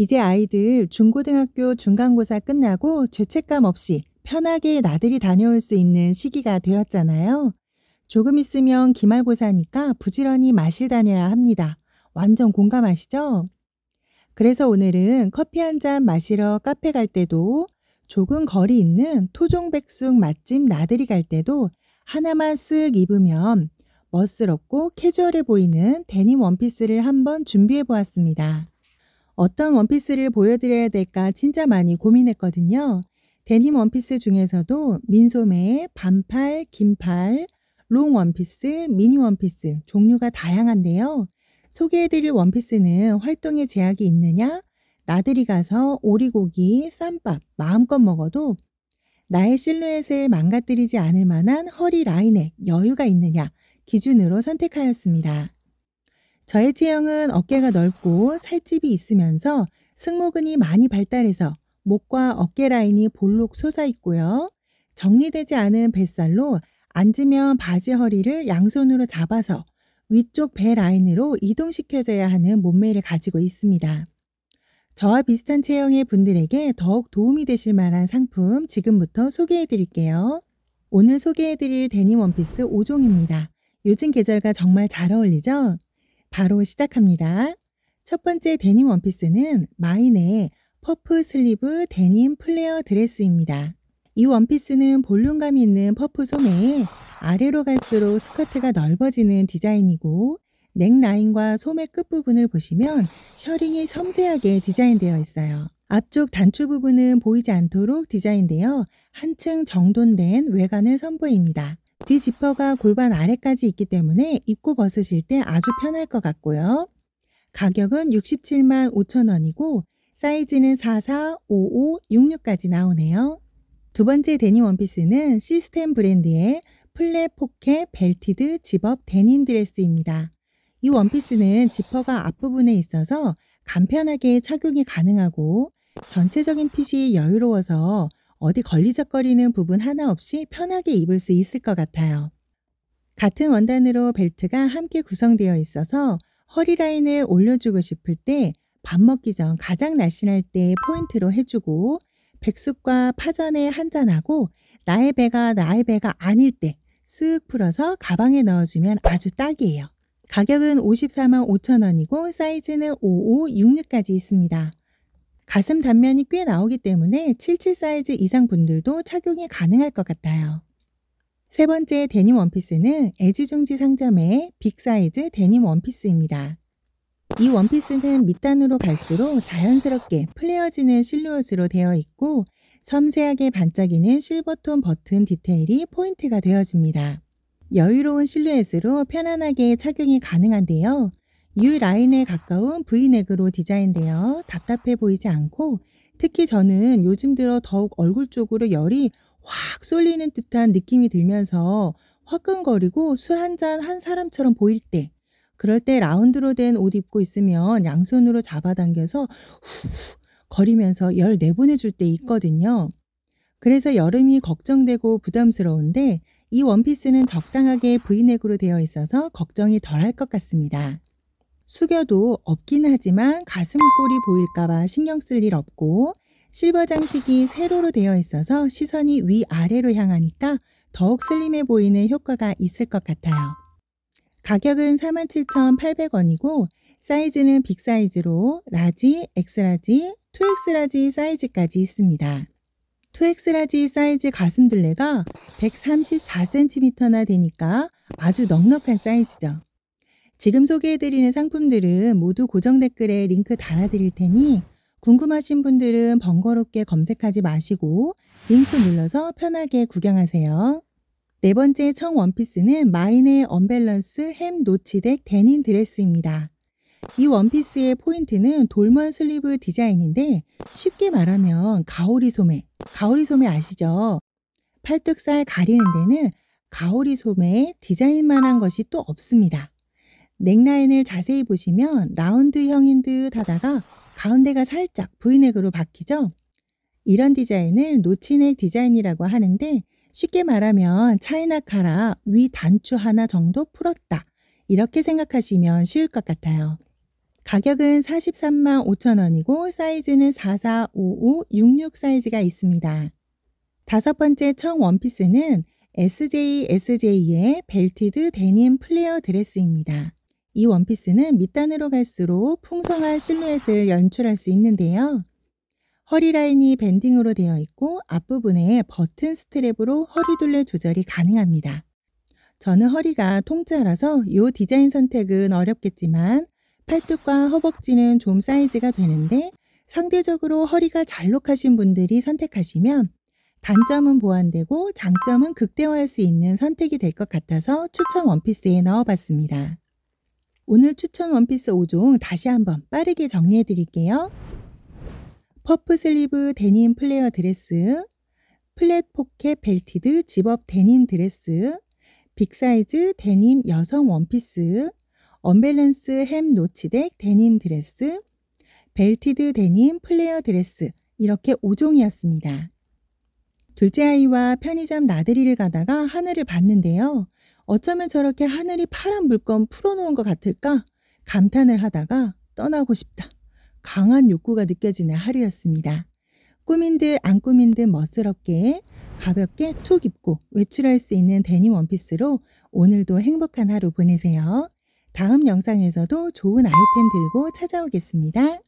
이제 아이들 중고등학교 중간고사 끝나고 죄책감 없이 편하게 나들이 다녀올 수 있는 시기가 되었잖아요. 조금 있으면 기말고사니까 부지런히 마실 다녀야 합니다. 완전 공감하시죠? 그래서 오늘은 커피 한 잔 마시러 카페 갈 때도 조금 거리 있는 토종백숙 맛집 나들이 갈 때도 하나만 쓱 입으면 멋스럽고 캐주얼해 보이는 데님 원피스를 한번 준비해 보았습니다. 어떤 원피스를 보여드려야 될까 진짜 많이 고민했거든요. 데님 원피스 중에서도 민소매, 반팔, 긴팔, 롱 원피스, 미니 원피스 종류가 다양한데요. 소개해드릴 원피스는 활동에 제약이 있느냐? 나들이 가서 오리고기, 쌈밥 마음껏 먹어도 나의 실루엣을 망가뜨리지 않을 만한 허리 라인에 여유가 있느냐 기준으로 선택하였습니다. 저의 체형은 어깨가 넓고 살집이 있으면서 승모근이 많이 발달해서 목과 어깨 라인이 볼록 솟아 있고요. 정리되지 않은 뱃살로 앉으면 바지 허리를 양손으로 잡아서 위쪽 배 라인으로 이동시켜줘야 하는 몸매를 가지고 있습니다. 저와 비슷한 체형의 분들에게 더욱 도움이 되실 만한 상품 지금부터 소개해 드릴게요. 오늘 소개해 드릴 데님 원피스 5종입니다. 요즘 계절과 정말 잘 어울리죠? 바로 시작합니다. 첫 번째 데님 원피스는 마인의 퍼프 슬리브 데님 플레어 드레스입니다. 이 원피스는 볼륨감 이 있는 퍼프 소매에 아래로 갈수록 스커트가 넓어지는 디자인이고 넥라인과 소매 끝부분을 보시면 셔링이 섬세하게 디자인되어 있어요. 앞쪽 단추 부분은 보이지 않도록 디자인되어 한층 정돈된 외관을 선보입니다. 뒤지퍼가 골반 아래까지 있기 때문에 입고 벗으실 때 아주 편할 것 같고요. 가격은 67만 5천원이고 사이즈는 44, 55, 66까지 나오네요. 두 번째 데님 원피스는 시스템 브랜드의 플랫 포켓 벨티드 집업 데님 드레스입니다. 이 원피스는 지퍼가 앞부분에 있어서 간편하게 착용이 가능하고 전체적인 핏이 여유로워서 어디 걸리적거리는 부분 하나 없이 편하게 입을 수 있을 것 같아요. 같은 원단으로 벨트가 함께 구성되어 있어서 허리라인을 올려주고 싶을 때 밥 먹기 전 가장 날씬할 때 포인트로 해주고 백숙과 파전에 한잔하고 나의 배가 나의 배가 아닐 때 쓱 풀어서 가방에 넣어주면 아주 딱이에요. 가격은 5 4 5 0 0 0 원이고 사이즈는 55, 66까지 있습니다. 가슴 단면이 꽤 나오기 때문에 77 사이즈 이상 분들도 착용이 가능할 것 같아요. 세 번째 데님 원피스는 에지중지 상점의 빅사이즈 데님 원피스입니다. 이 원피스는 밑단으로 갈수록 자연스럽게 플레어지는 실루엣으로 되어 있고 섬세하게 반짝이는 실버톤 버튼 디테일이 포인트가 되어집니다. 여유로운 실루엣으로 편안하게 착용이 가능한데요. U 라인에 가까운 V넥으로 디자인되어 답답해 보이지 않고 특히 저는 요즘 들어 더욱 얼굴 쪽으로 열이 확 쏠리는 듯한 느낌이 들면서 화끈거리고 술 한잔 한 사람처럼 보일 때 그럴 때 라운드로 된 옷 입고 있으면 양손으로 잡아당겨서 후 거리면서 열 내보내줄 때 있거든요. 그래서 여름이 걱정되고 부담스러운데 이 원피스는 적당하게 브이넥으로 되어 있어서 걱정이 덜 할 것 같습니다. 숙여도 없긴 하지만 가슴골이 보일까봐 신경 쓸 일 없고 실버 장식이 세로로 되어 있어서 시선이 위아래로 향하니까 더욱 슬림해 보이는 효과가 있을 것 같아요. 가격은 47,800원이고 사이즈는 빅사이즈로 라지, 엑스라지, 2엑스라지 사이즈까지 있습니다. 2엑스라지 사이즈 가슴둘레가 134cm나 되니까 아주 넉넉한 사이즈죠. 지금 소개해드리는 상품들은 모두 고정 댓글에 링크 달아드릴 테니 궁금하신 분들은 번거롭게 검색하지 마시고 링크 눌러서 편하게 구경하세요. 네 번째 청 원피스는 마인의 언밸런스 햄 노치덱 데님 드레스입니다. 이 원피스의 포인트는 돌먼 슬리브 디자인인데 쉽게 말하면 가오리 소매, 가오리 소매 아시죠? 팔뚝살 가리는 데는 가오리 소매 디자인만한 것이 또 없습니다. 넥라인을 자세히 보시면 라운드형인 듯 하다가 가운데가 살짝 V넥으로 바뀌죠? 이런 디자인을 노치넥 디자인이라고 하는데 쉽게 말하면 차이나 카라 위 단추 하나 정도 풀었다. 이렇게 생각하시면 쉬울 것 같아요. 가격은 43만 5천 원이고 사이즈는 44, 55, 66 사이즈가 있습니다. 다섯 번째 청 원피스는 SJ, SJ의 벨티드 데님 플레어 드레스입니다. 이 원피스는 밑단으로 갈수록 풍성한 실루엣을 연출할 수 있는데요. 허리 라인이 밴딩으로 되어 있고 앞부분에 버튼 스트랩으로 허리 둘레 조절이 가능합니다. 저는 허리가 통짜라서 이 디자인 선택은 어렵겠지만 팔뚝과 허벅지는 좀 사이즈가 되는데 상대적으로 허리가 잘록하신 분들이 선택하시면 단점은 보완되고 장점은 극대화할 수 있는 선택이 될 것 같아서 추천 원피스에 넣어봤습니다. 오늘 추천 원피스 5종 다시 한번 빠르게 정리해 드릴게요. 퍼프 슬리브 데님 플레어 드레스, 플랫 포켓 벨티드 집업 데님 드레스, 빅사이즈 데님 여성 원피스, 언밸런스 햄 노치덱 데님 드레스, 벨티드 데님 플레어 드레스 이렇게 5종이었습니다. 둘째 아이와 편의점 나들이를 가다가 하늘을 봤는데요. 어쩌면 저렇게 하늘이 파란 물건 풀어놓은 것 같을까? 감탄을 하다가 떠나고 싶다. 강한 욕구가 느껴지는 하루였습니다. 꾸민 듯 안 꾸민 듯 멋스럽게 가볍게 툭 입고 외출할 수 있는 데님 원피스로 오늘도 행복한 하루 보내세요. 다음 영상에서도 좋은 아이템 들고 찾아오겠습니다.